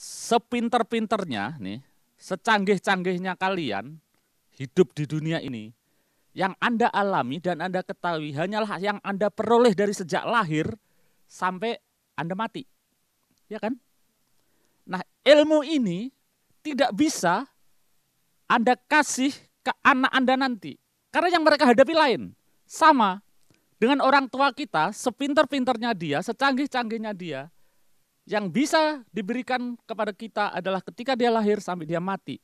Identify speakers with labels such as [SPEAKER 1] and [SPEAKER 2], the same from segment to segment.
[SPEAKER 1] sepinter-pinternya nih, secanggih-canggihnya kalian hidup di dunia ini, yang Anda alami dan Anda ketahui hanyalah yang Anda peroleh dari sejak lahir sampai Anda mati. Ya kan? Nah, ilmu ini tidak bisa Anda kasih ke anak Anda nanti. Karena yang mereka hadapi lain. Sama dengan orang tua kita, sepinter-pinternya dia, secanggih-canggihnya dia, yang bisa diberikan kepada kita adalah ketika dia lahir sampai dia mati.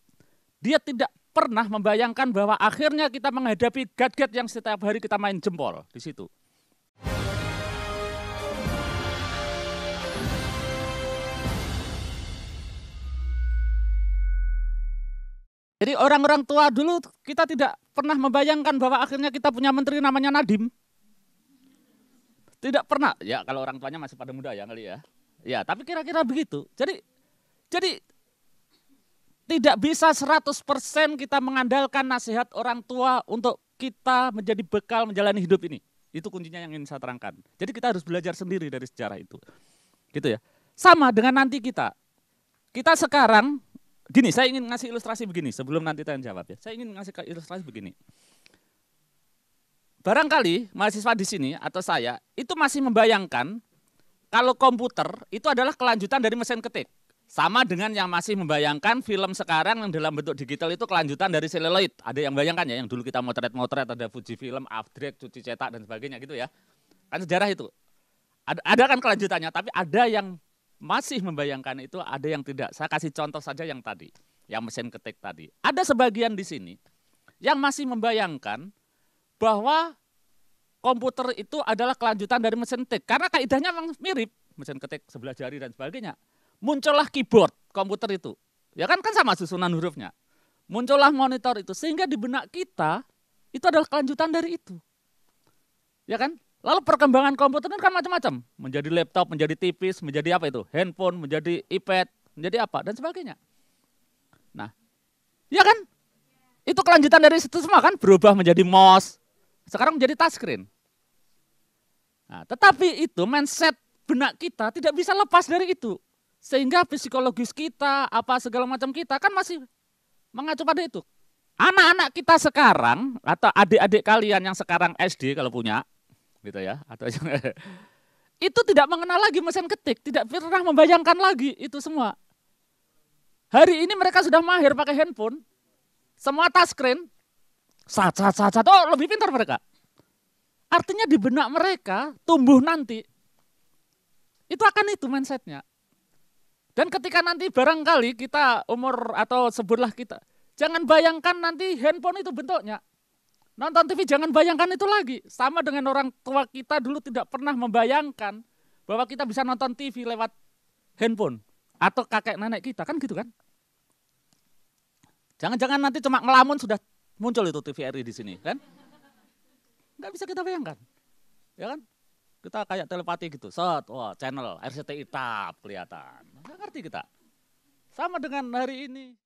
[SPEAKER 1] Dia tidak pernah membayangkan bahwa akhirnya kita menghadapi gadget yang setiap hari kita main jempol di situ. Jadi orang-orang tua dulu kita tidak pernah membayangkan bahwa akhirnya kita punya menteri namanya Nadim. Tidak pernah. Ya kalau orang tuanya masih pada muda ya kali ya. Ya, tapi kira-kira begitu. Jadi jadi tidak bisa 100% kita mengandalkan nasihat orang tua untuk kita menjadi bekal menjalani hidup ini. Itu kuncinya yang ingin saya terangkan. Jadi kita harus belajar sendiri dari sejarah itu. Gitu ya. Sama dengan nanti kita. Kita sekarang gini, saya ingin ngasih ilustrasi begini sebelum nanti tanya jawab ya. Saya ingin ngasih ilustrasi begini. Barangkali mahasiswa di sini atau saya itu masih membayangkan kalau komputer itu adalah kelanjutan dari mesin ketik. Sama dengan yang masih membayangkan film sekarang yang dalam bentuk digital itu kelanjutan dari celluloid. Ada yang bayangkan ya, yang dulu kita motret-motret, ada Fuji film, Afdrek, cuci cetak, dan sebagainya gitu ya. Kan sejarah itu. Ada, ada kan kelanjutannya, tapi ada yang masih membayangkan itu, ada yang tidak. Saya kasih contoh saja yang tadi, yang mesin ketik tadi. Ada sebagian di sini yang masih membayangkan bahwa komputer itu adalah kelanjutan dari mesin ketik. Karena kaidahnya memang mirip mesin ketik sebelah jari dan sebagainya. Muncullah keyboard komputer itu. Ya kan kan sama susunan hurufnya. Muncullah monitor itu sehingga di benak kita itu adalah kelanjutan dari itu. Ya kan? Lalu perkembangan komputer itu kan macam-macam, menjadi laptop, menjadi tipis, menjadi apa itu? handphone, menjadi iPad, menjadi apa dan sebagainya. Nah, ya kan? Itu kelanjutan dari situ semua kan berubah menjadi mouse. Sekarang menjadi touchscreen. Nah, tetapi itu mindset benak kita tidak bisa lepas dari itu. Sehingga psikologis kita, apa segala macam kita kan masih mengacu pada itu. Anak-anak kita sekarang atau adik-adik kalian yang sekarang SD kalau punya gitu ya atau yang itu tidak mengenal lagi mesin ketik, tidak pernah membayangkan lagi itu semua. Hari ini mereka sudah mahir pakai handphone, semua touchscreen, sat, sat, sat, sat, oh lebih pintar mereka. Artinya di benak mereka tumbuh nanti. Itu akan itu mindsetnya. Dan ketika nanti barangkali kita umur atau sebutlah kita, jangan bayangkan nanti handphone itu bentuknya. Nonton TV jangan bayangkan itu lagi. Sama dengan orang tua kita dulu tidak pernah membayangkan bahwa kita bisa nonton TV lewat handphone atau kakek nenek kita kan gitu kan. Jangan-jangan nanti cuma ngelamun sudah muncul itu TVRI di sini kan nggak bisa kita bayangkan ya kan kita kayak telepati gitu set wah channel RCTI tap kelihatan nggak ngerti kita sama dengan hari ini